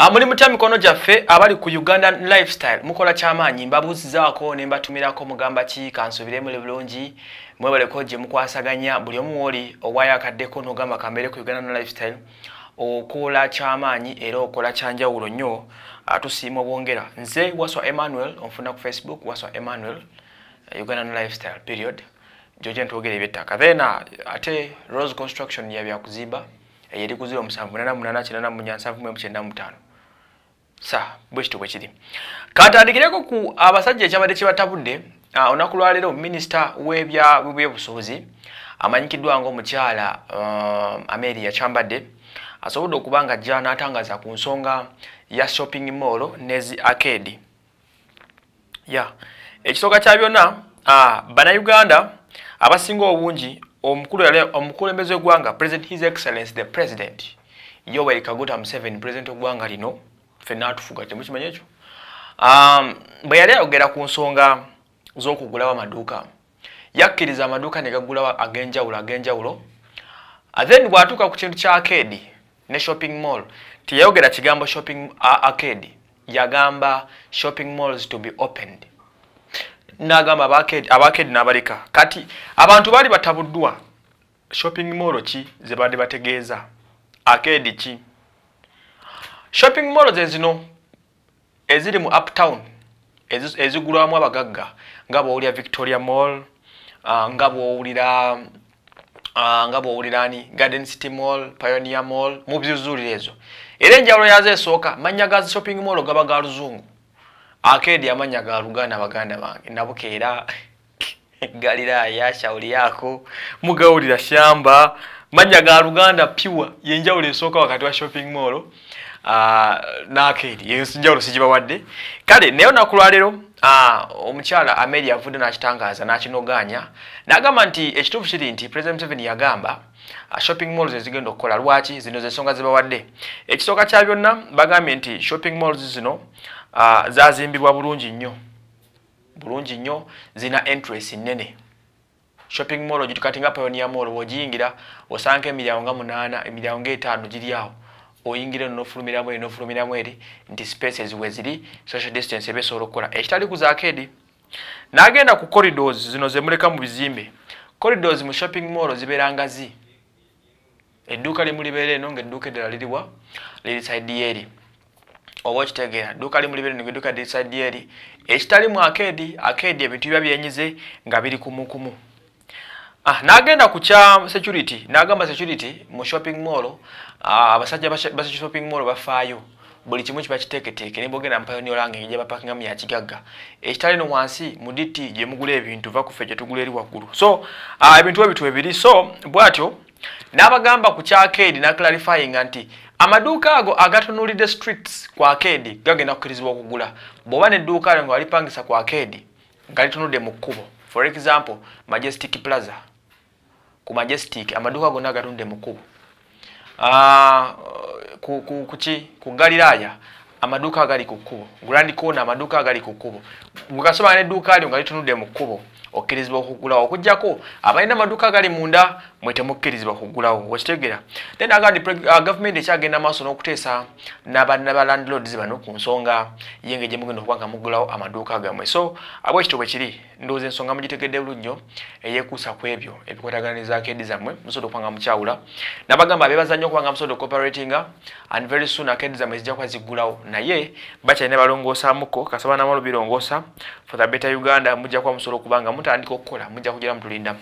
Amulimu ah, tia mikono jafe abali ku Uganda lifestyle mukola chama nyimba buzza ako ne batumira ko mugamba chi kansubire mu lebulonji mwe bale ko je mukwasaganya buli omwoli owaya kadde ko no gamba kambere ku Uganda lifestyle okola chama nyi era okola chanja ulo nyo atusimo ah, bongera nze waswa Emmanuel onfuna ku Facebook waswa Emmanuel eh, Uganda lifestyle period Jojen tuogere bitta kavena ah, ate Rose Construction ya byakuziba yali kuzira omusanvu nana munana kinana munyansanvu mwe mchenda mutano sa bwekito bwekiri katandikireko ku abasajja ekyabadde kibatabudde uh, ah, onaku lwaleero minisita webyobusobozi amanyikiddwa ngaomukyala uh, um, ameri yakyambadde asobodde okuba nga ajja n'atangaza ku nsonga ya shopping mall nezi akedi ya yeah. ekisooka kya byonna uh, bannayuganda abasinga obungi omukulembeze omkulu, gwanga president his excellence the president yoweri kaguta museveni president ogwanga lino ffenna atufuga temukimanyi ekyo um, bwe yali ayogera ku nsonga z'okugulawo amaduuka yakkiriza amaduuka ne gagulawo agenjawulo agenjawulo athen uh, bw'atuuka ku kintu kya akedi ne shopping mall teyayogera kigambo shopping uh, akedi yagamba shopping malls to be opened nagamba abakedi n'abalika kati abantu baali batabuddwa shopping mall ki zebaali bategeeza akedi ki shopping malls ezino ezili mu uptown ezigulwamu abagagga nga bwowulira victoria mall ah, nga bwowulira ah, nga bwowulira ni garden city mall pioneer mall mubizuulira ezo era enjawulo yazo esooka mannya ga shopping mall gaba ga luzungu akedi amannya ga luganda baganda bange nabukeera galiraya shauli yako mugawulira shamba majja ga luganda pure yenjawulo esooka wakati wa shopping mall uh, ah, nakedi yenjawulo sigibawadde kale naye onakulwalero uh, ah, omukyala ameri avudde nakitangaza nakinoganya nagamba nti ekituufu kiri nti president seven yagamba Uh, shopping malls ezigenda okukola lwaki zino zensonga zibawadde ekisooka kya byonna bagambye nti shopping malls zino uh, zazimbibwa bulungi nnyo bulungi nnyo zina entres nnene shopping mall ojitukatinga pioneer mall wojingira osanke emiryango nga munaana emiryango nga etaano giri awo oyingire nofulumiramu eri nofulumiramu eri nti spaces weziri social distance ebesobola okukola ekitali kuzaako edi n'agenda ku corridors zino zemuleka mu bizimbe corridors mu shopping mall ziberanga zi edduuka limu libeera eno ng'edduuka eddala liriwa liri saidi yeeri oba okitegeera dduuka limu libeera eno ng'edduuka liri saidi yeeri ekitalimu akeedi akeedi ebintu biba byenyize nga biri kumukumu Ah, nagenda kucha security, nagamba security mu shopping mall. Ah, abasajja basa shopping mall bafayo. Buli kimu kiba kiteeketeeke nebo genda mpayo niyo lange njaba parking ya kigagga. Ekitali no wansi mu DT gye mugula ebintu va kufe gye tugula eri waggulu. So, ah, ebintu ebintu ebiri. So, bwatyo nabagamba ku kyakedi na clarifying anti amaduuka ago agatunulidde streets ku akedi gagenda kukkirizibwa okugula bw'oba n'edduuka lyo nga walipangisa ku akedi ngalitunudde mu kkubo for example majestic plaza ku majestic amaduuka gonna agatunde mukubu ah, ku kuki ku galilaya amaduka agali ku kkubo grand corner amaduka agali ku kkubo mukasoma ne duka alyo nga litunudde mu kkubo okkirizibwa okugulawo okugjako abalina amaduka agali munda mwe temukkirizibwa kugulawo okitegera then agandi gavument uh, ekyagenda maaso n'okuteesa nabalandlords bano ku nsonga yenge gye mugenda okuba nga mugulawo amaduuka gamwe so abwekito bwe kiri ndowooza ensonga mugitegedde bulunnyo eyekuusa ku ebyo ebikwataganizaako edi zammwe musodo okuba nga mukyawula nabagamba abebaza nnyo okuba nga musodo cooperatinga and very soon akedi zammwe zijja kuba ziggulawo naye bakyaine balongoosaamuko kasaba namalubirongoosa for the better uganda mujja kuba musobola okuba nga mutandika okukola mujja kugira mutulindamu